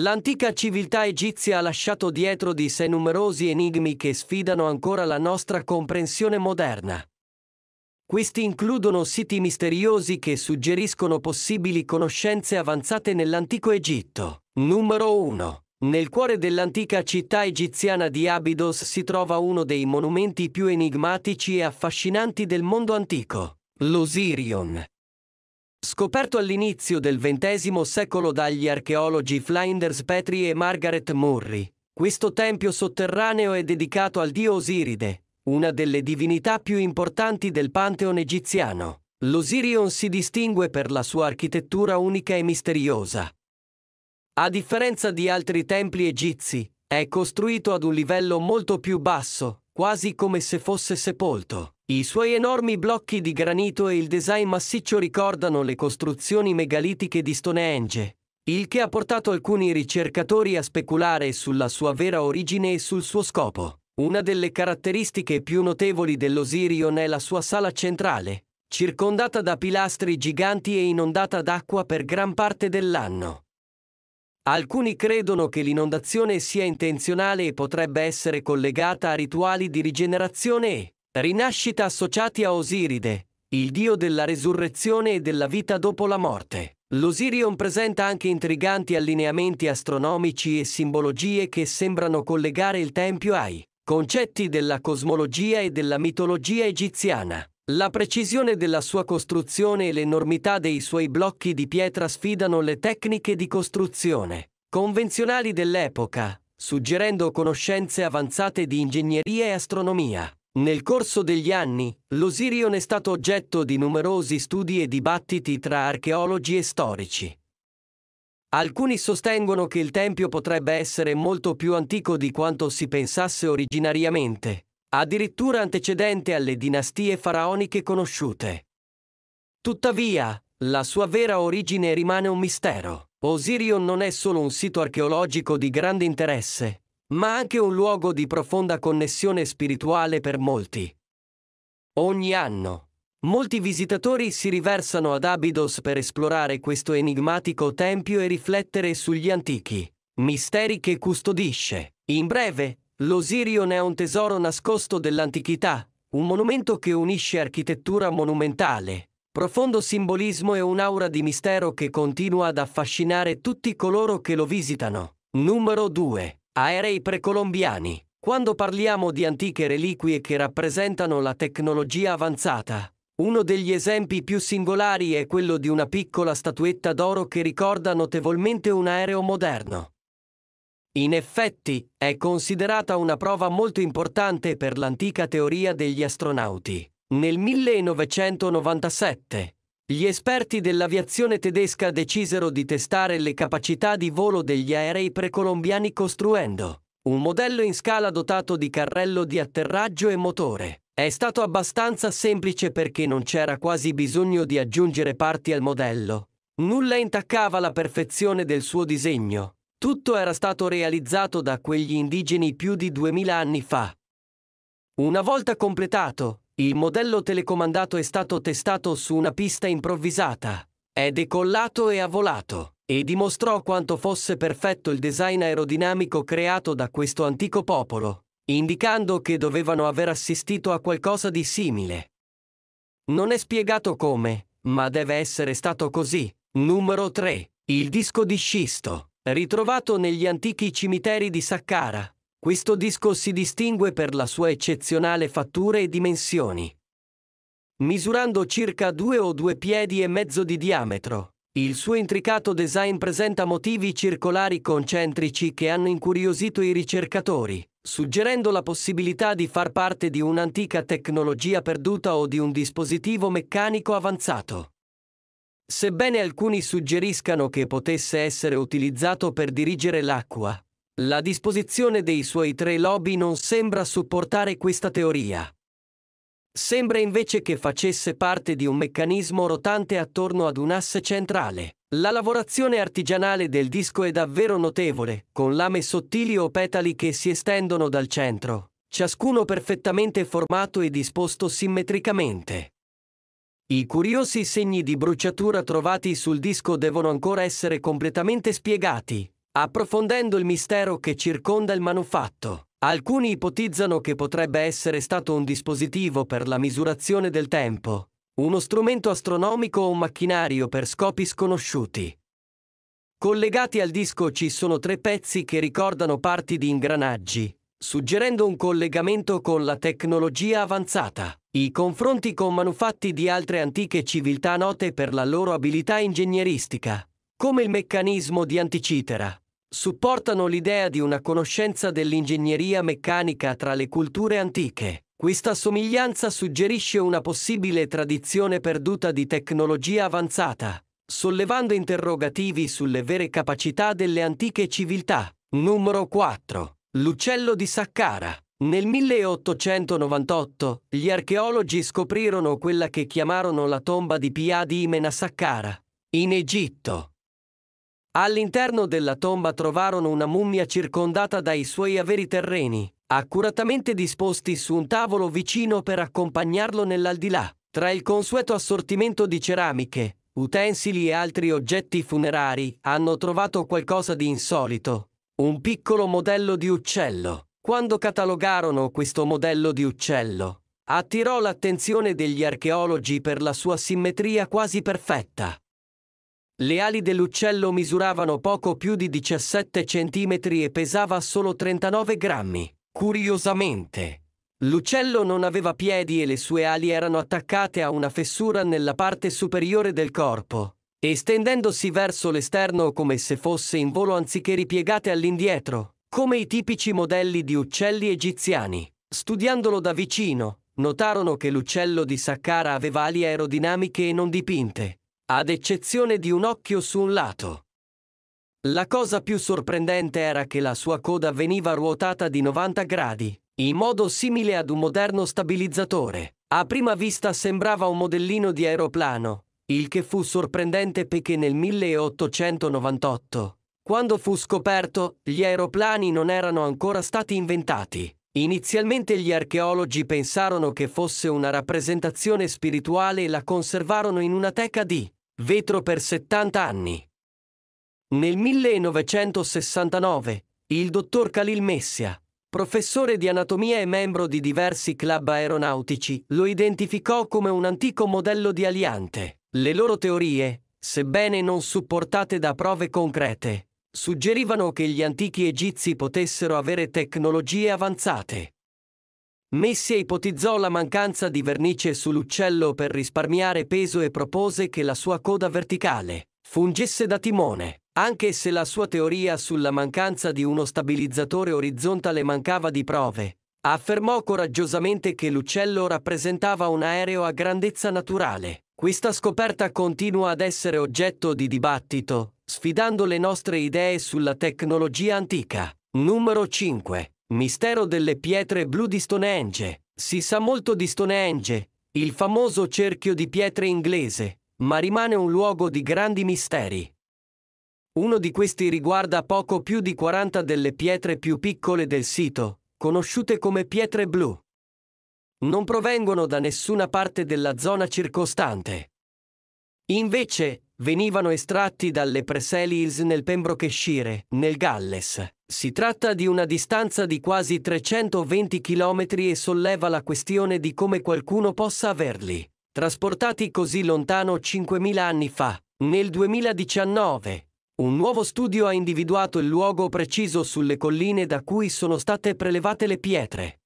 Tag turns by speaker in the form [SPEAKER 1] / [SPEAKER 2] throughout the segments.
[SPEAKER 1] L'antica civiltà egizia ha lasciato dietro di sé numerosi enigmi che sfidano ancora la nostra comprensione moderna. Questi includono siti misteriosi che suggeriscono possibili conoscenze avanzate nell'antico Egitto. Numero 1. Nel cuore dell'antica città egiziana di Abydos si trova uno dei monumenti più enigmatici e affascinanti del mondo antico, l'Osirion, Scoperto all'inizio del XX secolo dagli archeologi Flinders Petrie e Margaret Murray, questo tempio sotterraneo è dedicato al dio Osiride, una delle divinità più importanti del pantheon egiziano. L'Osirion si distingue per la sua architettura unica e misteriosa. A differenza di altri templi egizi, è costruito ad un livello molto più basso, quasi come se fosse sepolto. I suoi enormi blocchi di granito e il design massiccio ricordano le costruzioni megalitiche di Stonehenge, il che ha portato alcuni ricercatori a speculare sulla sua vera origine e sul suo scopo. Una delle caratteristiche più notevoli dell'Osirion è la sua sala centrale, circondata da pilastri giganti e inondata d'acqua per gran parte dell'anno. Alcuni credono che l'inondazione sia intenzionale e potrebbe essere collegata a rituali di rigenerazione e Rinascita associati a Osiride, il dio della resurrezione e della vita dopo la morte. L'Osirion presenta anche intriganti allineamenti astronomici e simbologie che sembrano collegare il tempio ai concetti della cosmologia e della mitologia egiziana. La precisione della sua costruzione e l'enormità dei suoi blocchi di pietra sfidano le tecniche di costruzione convenzionali dell'epoca, suggerendo conoscenze avanzate di ingegneria e astronomia. Nel corso degli anni, l'Osirion è stato oggetto di numerosi studi e dibattiti tra archeologi e storici. Alcuni sostengono che il tempio potrebbe essere molto più antico di quanto si pensasse originariamente, addirittura antecedente alle dinastie faraoniche conosciute. Tuttavia, la sua vera origine rimane un mistero. Osirion non è solo un sito archeologico di grande interesse, ma anche un luogo di profonda connessione spirituale per molti. Ogni anno, molti visitatori si riversano ad Abydos per esplorare questo enigmatico tempio e riflettere sugli antichi misteri che custodisce. In breve, l'Osirion è un tesoro nascosto dell'antichità, un monumento che unisce architettura monumentale, profondo simbolismo e un'aura di mistero che continua ad affascinare tutti coloro che lo visitano. Numero 2 aerei precolombiani. Quando parliamo di antiche reliquie che rappresentano la tecnologia avanzata, uno degli esempi più singolari è quello di una piccola statuetta d'oro che ricorda notevolmente un aereo moderno. In effetti, è considerata una prova molto importante per l'antica teoria degli astronauti. Nel 1997, gli esperti dell'aviazione tedesca decisero di testare le capacità di volo degli aerei precolombiani costruendo un modello in scala dotato di carrello di atterraggio e motore. È stato abbastanza semplice perché non c'era quasi bisogno di aggiungere parti al modello. Nulla intaccava la perfezione del suo disegno. Tutto era stato realizzato da quegli indigeni più di duemila anni fa. Una volta completato, il modello telecomandato è stato testato su una pista improvvisata. È decollato e ha volato, e dimostrò quanto fosse perfetto il design aerodinamico creato da questo antico popolo, indicando che dovevano aver assistito a qualcosa di simile. Non è spiegato come, ma deve essere stato così. Numero 3. Il disco di scisto, ritrovato negli antichi cimiteri di Saqqara, questo disco si distingue per la sua eccezionale fattura e dimensioni. Misurando circa due o due piedi e mezzo di diametro, il suo intricato design presenta motivi circolari concentrici che hanno incuriosito i ricercatori, suggerendo la possibilità di far parte di un'antica tecnologia perduta o di un dispositivo meccanico avanzato. Sebbene alcuni suggeriscano che potesse essere utilizzato per dirigere l'acqua, la disposizione dei suoi tre lobi non sembra supportare questa teoria. Sembra invece che facesse parte di un meccanismo rotante attorno ad un asse centrale. La lavorazione artigianale del disco è davvero notevole, con lame sottili o petali che si estendono dal centro, ciascuno perfettamente formato e disposto simmetricamente. I curiosi segni di bruciatura trovati sul disco devono ancora essere completamente spiegati, approfondendo il mistero che circonda il manufatto. Alcuni ipotizzano che potrebbe essere stato un dispositivo per la misurazione del tempo, uno strumento astronomico o un macchinario per scopi sconosciuti. Collegati al disco ci sono tre pezzi che ricordano parti di ingranaggi, suggerendo un collegamento con la tecnologia avanzata. I confronti con manufatti di altre antiche civiltà note per la loro abilità ingegneristica, come il meccanismo di Anticitera, supportano l'idea di una conoscenza dell'ingegneria meccanica tra le culture antiche. Questa somiglianza suggerisce una possibile tradizione perduta di tecnologia avanzata, sollevando interrogativi sulle vere capacità delle antiche civiltà. Numero 4. L'uccello di Saqqara. Nel 1898 gli archeologi scoprirono quella che chiamarono la tomba di Pia di Imena Saqqara, in Egitto. All'interno della tomba trovarono una mummia circondata dai suoi averi terreni, accuratamente disposti su un tavolo vicino per accompagnarlo nell'aldilà. Tra il consueto assortimento di ceramiche, utensili e altri oggetti funerari, hanno trovato qualcosa di insolito. Un piccolo modello di uccello. Quando catalogarono questo modello di uccello, attirò l'attenzione degli archeologi per la sua simmetria quasi perfetta. Le ali dell'uccello misuravano poco più di 17 cm e pesava solo 39 grammi. Curiosamente, l'uccello non aveva piedi e le sue ali erano attaccate a una fessura nella parte superiore del corpo, estendendosi verso l'esterno come se fosse in volo anziché ripiegate all'indietro, come i tipici modelli di uccelli egiziani. Studiandolo da vicino, notarono che l'uccello di Saqqara aveva ali aerodinamiche e non dipinte ad eccezione di un occhio su un lato. La cosa più sorprendente era che la sua coda veniva ruotata di 90 gradi, in modo simile ad un moderno stabilizzatore. A prima vista sembrava un modellino di aeroplano, il che fu sorprendente perché nel 1898, quando fu scoperto, gli aeroplani non erano ancora stati inventati. Inizialmente gli archeologi pensarono che fosse una rappresentazione spirituale e la conservarono in una teca di vetro per 70 anni. Nel 1969, il dottor Khalil Messia, professore di anatomia e membro di diversi club aeronautici, lo identificò come un antico modello di aliante. Le loro teorie, sebbene non supportate da prove concrete, suggerivano che gli antichi egizi potessero avere tecnologie avanzate. Messia ipotizzò la mancanza di vernice sull'uccello per risparmiare peso e propose che la sua coda verticale fungesse da timone, anche se la sua teoria sulla mancanza di uno stabilizzatore orizzontale mancava di prove. Affermò coraggiosamente che l'uccello rappresentava un aereo a grandezza naturale. Questa scoperta continua ad essere oggetto di dibattito, sfidando le nostre idee sulla tecnologia antica. Numero 5. Mistero delle pietre blu di Stonehenge. Si sa molto di Stonehenge, il famoso cerchio di pietre inglese, ma rimane un luogo di grandi misteri. Uno di questi riguarda poco più di 40 delle pietre più piccole del sito, conosciute come pietre blu. Non provengono da nessuna parte della zona circostante. Invece, venivano estratti dalle Preseli Hills nel Pembrokeshire, nel Galles. Si tratta di una distanza di quasi 320 km e solleva la questione di come qualcuno possa averli. Trasportati così lontano 5.000 anni fa, nel 2019, un nuovo studio ha individuato il luogo preciso sulle colline da cui sono state prelevate le pietre.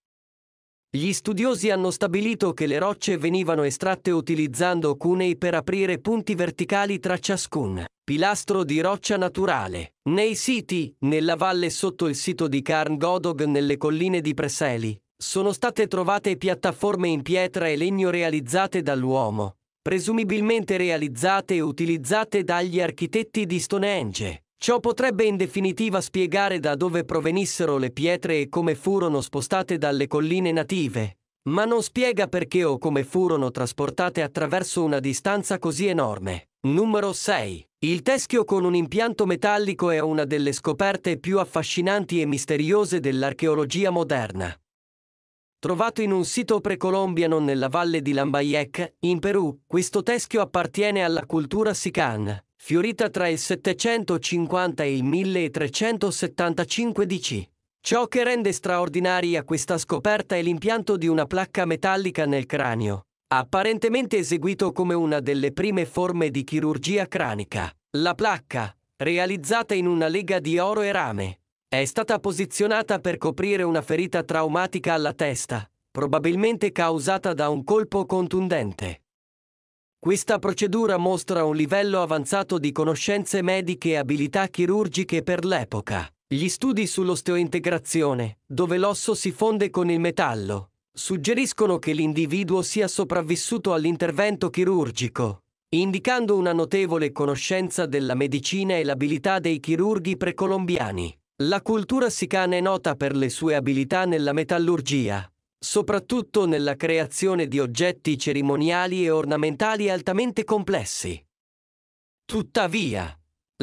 [SPEAKER 1] Gli studiosi hanno stabilito che le rocce venivano estratte utilizzando cunei per aprire punti verticali tra ciascun pilastro di roccia naturale. Nei siti, nella valle sotto il sito di Karn Godog nelle colline di Preseli, sono state trovate piattaforme in pietra e legno realizzate dall'uomo, presumibilmente realizzate e utilizzate dagli architetti di Stonehenge. Ciò potrebbe in definitiva spiegare da dove provenissero le pietre e come furono spostate dalle colline native, ma non spiega perché o come furono trasportate attraverso una distanza così enorme. Numero 6. Il teschio con un impianto metallico è una delle scoperte più affascinanti e misteriose dell'archeologia moderna. Trovato in un sito precolombiano nella valle di Lambayec, in Perù, questo teschio appartiene alla cultura Sican, fiorita tra il 750 e il 1375 DC. Ciò che rende straordinaria questa scoperta è l'impianto di una placca metallica nel cranio, apparentemente eseguito come una delle prime forme di chirurgia cranica. La placca, realizzata in una lega di oro e rame, è stata posizionata per coprire una ferita traumatica alla testa, probabilmente causata da un colpo contundente. Questa procedura mostra un livello avanzato di conoscenze mediche e abilità chirurgiche per l'epoca. Gli studi sull'osteointegrazione, dove l'osso si fonde con il metallo, suggeriscono che l'individuo sia sopravvissuto all'intervento chirurgico, indicando una notevole conoscenza della medicina e l'abilità dei chirurghi precolombiani. La cultura sicana è nota per le sue abilità nella metallurgia, soprattutto nella creazione di oggetti cerimoniali e ornamentali altamente complessi. Tuttavia,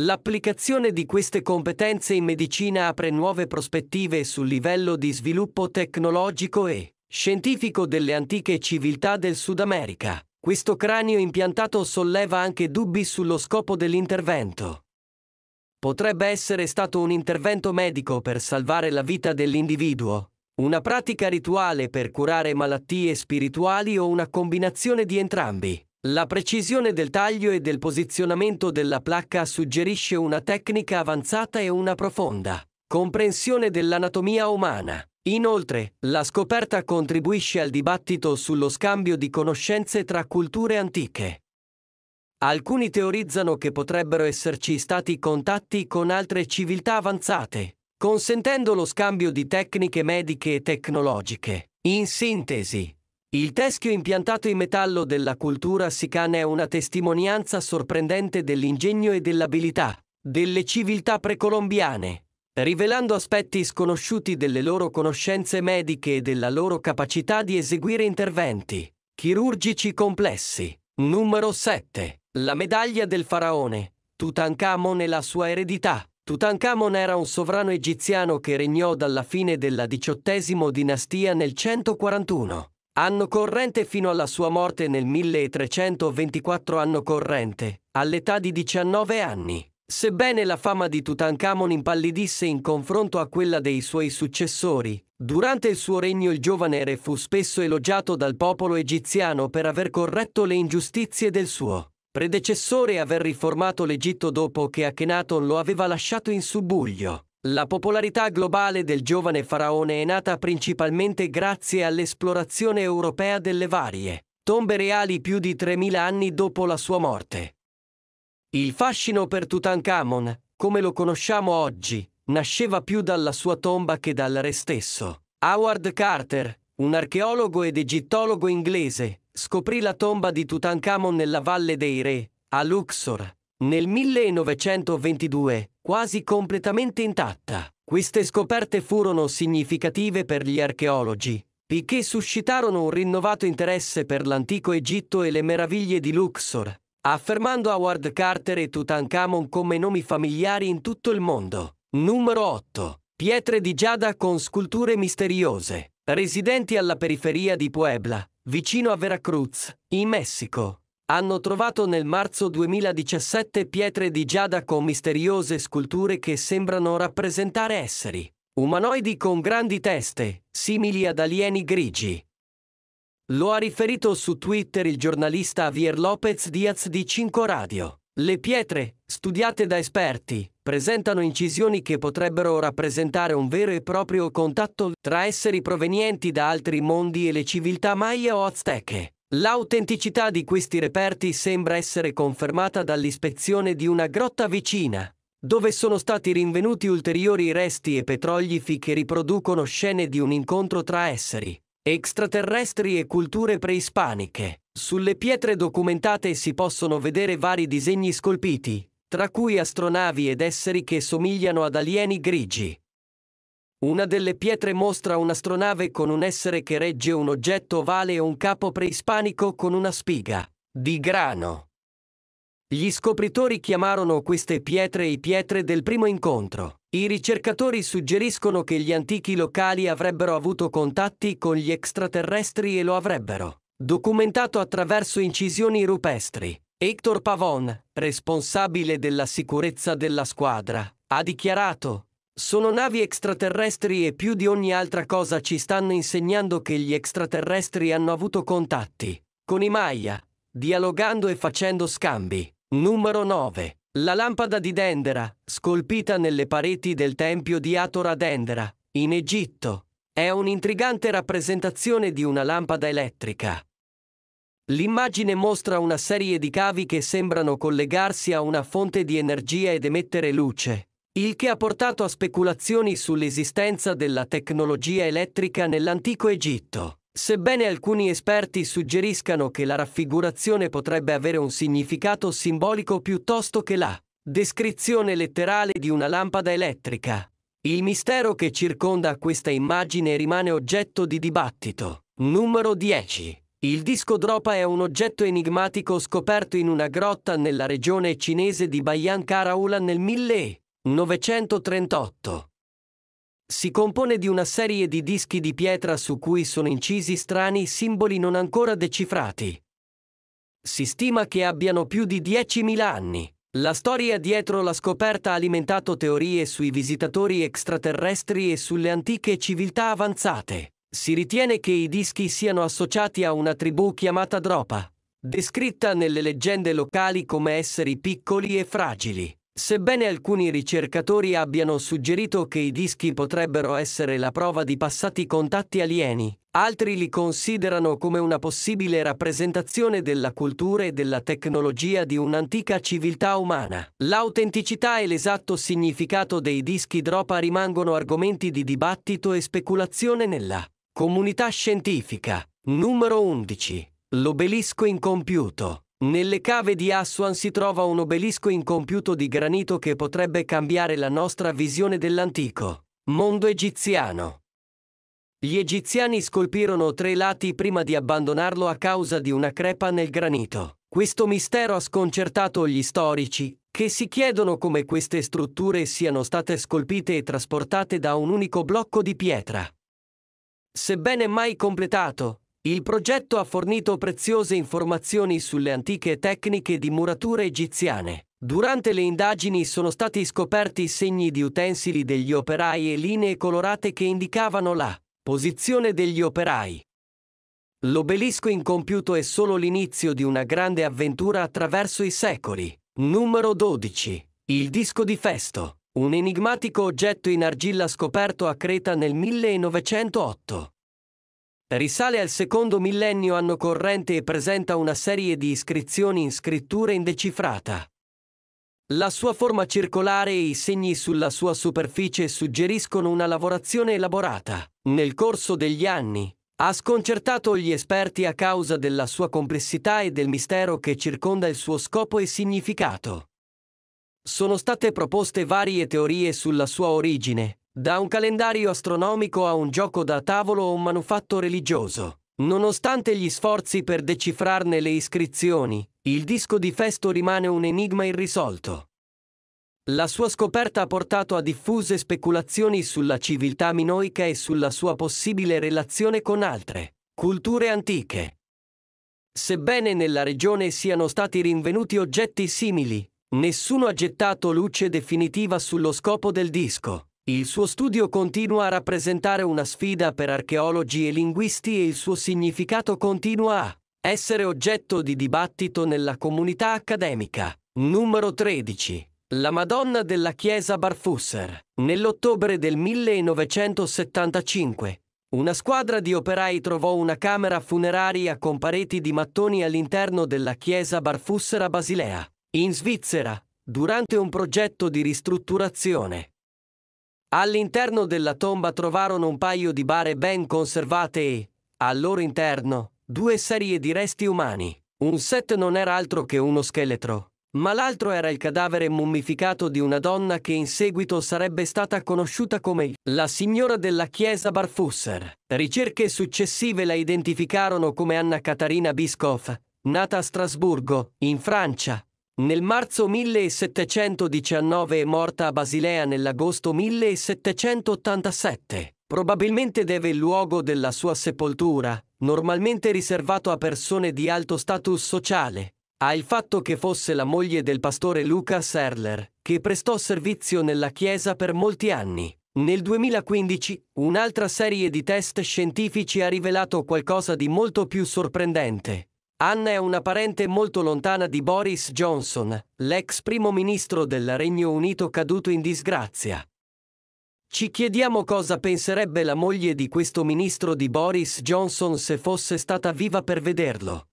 [SPEAKER 1] l'applicazione di queste competenze in medicina apre nuove prospettive sul livello di sviluppo tecnologico e scientifico delle antiche civiltà del Sud America. Questo cranio impiantato solleva anche dubbi sullo scopo dell'intervento. Potrebbe essere stato un intervento medico per salvare la vita dell'individuo, una pratica rituale per curare malattie spirituali o una combinazione di entrambi. La precisione del taglio e del posizionamento della placca suggerisce una tecnica avanzata e una profonda comprensione dell'anatomia umana. Inoltre, la scoperta contribuisce al dibattito sullo scambio di conoscenze tra culture antiche. Alcuni teorizzano che potrebbero esserci stati contatti con altre civiltà avanzate, consentendo lo scambio di tecniche mediche e tecnologiche. In sintesi, il teschio impiantato in metallo della cultura sicana è una testimonianza sorprendente dell'ingegno e dell'abilità delle civiltà precolombiane, rivelando aspetti sconosciuti delle loro conoscenze mediche e della loro capacità di eseguire interventi chirurgici complessi. Numero 7. La medaglia del faraone, Tutankhamon e la sua eredità. Tutankhamon era un sovrano egiziano che regnò dalla fine della XVIII dinastia nel 141. Anno corrente fino alla sua morte nel 1324 anno corrente, all'età di 19 anni. Sebbene la fama di Tutankhamon impallidisse in confronto a quella dei suoi successori, durante il suo regno il giovane re fu spesso elogiato dal popolo egiziano per aver corretto le ingiustizie del suo predecessore aver riformato l'Egitto dopo che Akhenaton lo aveva lasciato in subbuglio. La popolarità globale del giovane faraone è nata principalmente grazie all'esplorazione europea delle varie tombe reali più di 3.000 anni dopo la sua morte. Il fascino per Tutankhamon, come lo conosciamo oggi, nasceva più dalla sua tomba che dal re stesso. Howard Carter, un archeologo ed egittologo inglese, scoprì la tomba di Tutankhamon nella Valle dei Re, a Luxor, nel 1922, quasi completamente intatta. Queste scoperte furono significative per gli archeologi, poiché suscitarono un rinnovato interesse per l'antico Egitto e le meraviglie di Luxor, affermando Howard Carter e Tutankhamon come nomi familiari in tutto il mondo. Numero 8. Pietre di giada con sculture misteriose, residenti alla periferia di Puebla, vicino a Veracruz, in Messico. Hanno trovato nel marzo 2017 pietre di giada con misteriose sculture che sembrano rappresentare esseri umanoidi con grandi teste, simili ad alieni grigi. Lo ha riferito su Twitter il giornalista Javier Lopez Diaz di Cinco Radio. Le pietre, studiate da esperti, presentano incisioni che potrebbero rappresentare un vero e proprio contatto tra esseri provenienti da altri mondi e le civiltà maya o azteche. L'autenticità di questi reperti sembra essere confermata dall'ispezione di una grotta vicina, dove sono stati rinvenuti ulteriori resti e petroglifi che riproducono scene di un incontro tra esseri extraterrestri e culture preispaniche. Sulle pietre documentate si possono vedere vari disegni scolpiti, tra cui astronavi ed esseri che somigliano ad alieni grigi. Una delle pietre mostra un'astronave con un essere che regge un oggetto ovale e un capo preispanico con una spiga di grano. Gli scopritori chiamarono queste pietre i pietre del primo incontro. I ricercatori suggeriscono che gli antichi locali avrebbero avuto contatti con gli extraterrestri e lo avrebbero documentato attraverso incisioni rupestri. Hector Pavon, responsabile della sicurezza della squadra, ha dichiarato sono navi extraterrestri e più di ogni altra cosa ci stanno insegnando che gli extraterrestri hanno avuto contatti con i Maya, dialogando e facendo scambi. Numero 9. La lampada di Dendera, scolpita nelle pareti del tempio di Atora Dendera, in Egitto, è un'intrigante rappresentazione di una lampada elettrica L'immagine mostra una serie di cavi che sembrano collegarsi a una fonte di energia ed emettere luce, il che ha portato a speculazioni sull'esistenza della tecnologia elettrica nell'antico Egitto. Sebbene alcuni esperti suggeriscano che la raffigurazione potrebbe avere un significato simbolico piuttosto che la descrizione letterale di una lampada elettrica, il mistero che circonda questa immagine rimane oggetto di dibattito. Numero 10. Il disco Dropa è un oggetto enigmatico scoperto in una grotta nella regione cinese di Bayan Karaula nel 1938. Si compone di una serie di dischi di pietra su cui sono incisi strani simboli non ancora decifrati. Si stima che abbiano più di 10.000 anni. La storia dietro la scoperta ha alimentato teorie sui visitatori extraterrestri e sulle antiche civiltà avanzate. Si ritiene che i dischi siano associati a una tribù chiamata Dropa, descritta nelle leggende locali come esseri piccoli e fragili. Sebbene alcuni ricercatori abbiano suggerito che i dischi potrebbero essere la prova di passati contatti alieni, altri li considerano come una possibile rappresentazione della cultura e della tecnologia di un'antica civiltà umana. L'autenticità e l'esatto significato dei dischi dropa rimangono argomenti di dibattito e speculazione nella Comunità scientifica, numero 11. L'obelisco incompiuto. Nelle cave di Aswan si trova un obelisco incompiuto di granito che potrebbe cambiare la nostra visione dell'antico mondo egiziano. Gli egiziani scolpirono tre lati prima di abbandonarlo a causa di una crepa nel granito. Questo mistero ha sconcertato gli storici, che si chiedono come queste strutture siano state scolpite e trasportate da un unico blocco di pietra. Sebbene mai completato, il progetto ha fornito preziose informazioni sulle antiche tecniche di muratura egiziane. Durante le indagini sono stati scoperti segni di utensili degli operai e linee colorate che indicavano la posizione degli operai. L'obelisco incompiuto è solo l'inizio di una grande avventura attraverso i secoli. Numero 12. Il disco di Festo. Un enigmatico oggetto in argilla scoperto a Creta nel 1908. Risale al secondo millennio anno corrente e presenta una serie di iscrizioni in scrittura indecifrata. La sua forma circolare e i segni sulla sua superficie suggeriscono una lavorazione elaborata. Nel corso degli anni, ha sconcertato gli esperti a causa della sua complessità e del mistero che circonda il suo scopo e significato sono state proposte varie teorie sulla sua origine, da un calendario astronomico a un gioco da tavolo o un manufatto religioso. Nonostante gli sforzi per decifrarne le iscrizioni, il disco di Festo rimane un enigma irrisolto. La sua scoperta ha portato a diffuse speculazioni sulla civiltà minoica e sulla sua possibile relazione con altre culture antiche. Sebbene nella regione siano stati rinvenuti oggetti simili, Nessuno ha gettato luce definitiva sullo scopo del disco. Il suo studio continua a rappresentare una sfida per archeologi e linguisti e il suo significato continua a essere oggetto di dibattito nella comunità accademica. Numero 13. La Madonna della Chiesa Barfusser. Nell'ottobre del 1975, una squadra di operai trovò una camera funeraria con pareti di mattoni all'interno della Chiesa Barfusser a Basilea in Svizzera, durante un progetto di ristrutturazione. All'interno della tomba trovarono un paio di bare ben conservate e, al loro interno, due serie di resti umani. Un set non era altro che uno scheletro, ma l'altro era il cadavere mummificato di una donna che in seguito sarebbe stata conosciuta come la signora della chiesa Barfusser. Ricerche successive la identificarono come Anna Catarina Biscoff, nata a Strasburgo, in Francia, nel marzo 1719 è morta a Basilea nell'agosto 1787. Probabilmente deve il luogo della sua sepoltura, normalmente riservato a persone di alto status sociale, al fatto che fosse la moglie del pastore Lucas Erler, che prestò servizio nella Chiesa per molti anni. Nel 2015 un'altra serie di test scientifici ha rivelato qualcosa di molto più sorprendente. Anna è una parente molto lontana di Boris Johnson, l'ex primo ministro del Regno Unito caduto in disgrazia. Ci chiediamo cosa penserebbe la moglie di questo ministro di Boris Johnson se fosse stata viva per vederlo.